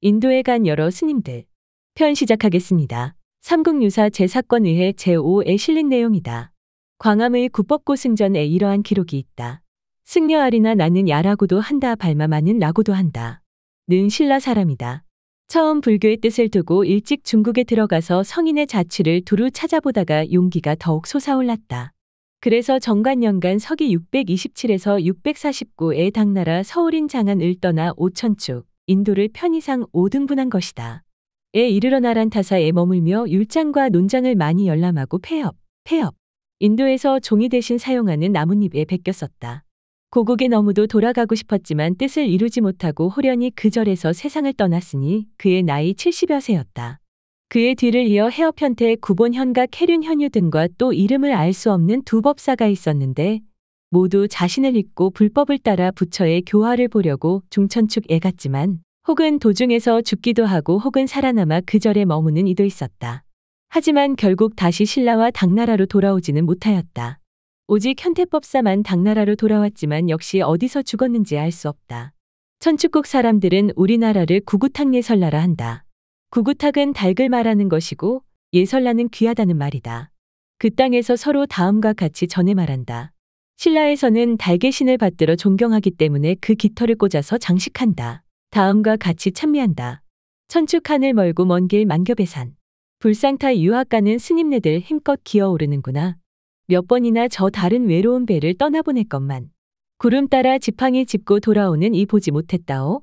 인도에 간 여러 스님들. 편 시작하겠습니다. 삼국유사 제사권의회 제5에 실린 내용이다. 광암의 국법고승전에 이러한 기록이 있다. 승려아리나 나는 야라고도 한다 발마마는 라고도 한다. 는 신라 사람이다. 처음 불교의 뜻을 두고 일찍 중국에 들어가서 성인의 자취를 두루 찾아보다가 용기가 더욱 솟아올랐다. 그래서 정관연간 서기 627에서 649에 당나라 서울인 장안을 떠나 오천축, 인도를 편의상 5등분한 것이다. 에 이르러 나란타사에 머물며 율장과 논장을 많이 열람하고 폐업, 폐업. 인도에서 종이 대신 사용하는 나뭇잎에 베꼈었다. 고국에 너무도 돌아가고 싶었지만 뜻을 이루지 못하고 호련히 그 절에서 세상을 떠났으니 그의 나이 70여 세였다. 그의 뒤를 이어 헤어편태 의 구본현과 캐륜현유 등과 또 이름을 알 수 없는 두 법사가 있었는데 모두 자신을 잊고 불법을 따라 부처의 교화를 보려고 중천축애 갔지만 혹은 도중에서 죽기도 하고 혹은 살아남아 그 절에 머무는 이도 있었다. 하지만 결국 다시 신라와 당나라로 돌아오지는 못하였다. 오직 현태법사만 당나라로 돌아왔지만 역시 어디서 죽었는지 알 수 없다. 천축국 사람들은 우리나라를 구구탁 예설라라 한다. 구구탁은 닭을 말하는 것이고 예설라는 귀하다는 말이다. 그 땅에서 서로 다음과 같이 전해 말한다. 신라에서는 달개 신을 받들어 존경하기 때문에 그 깃털을 꽂아서 장식한다. 다음과 같이 찬미한다. 천축 하늘 멀고 먼 길 만겹의산. 불상타 유학가는 스님네들 힘껏 기어오르는구나. 몇 번이나 저 다른 외로운 배를 떠나보낼 것만. 구름 따라 지팡이 짚고 돌아오는 이 보지 못했다오.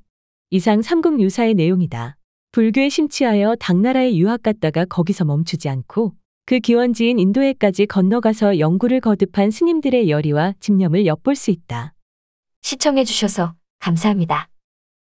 이상 삼국 유사의 내용이다. 불교에 심취하여 당나라에 유학 갔다가 거기서 멈추지 않고 그 기원지인 인도에까지 건너가서 연구를 거듭한 스님들의 열의와 집념을 엿볼 수 있다. 시청해주셔서 감사합니다.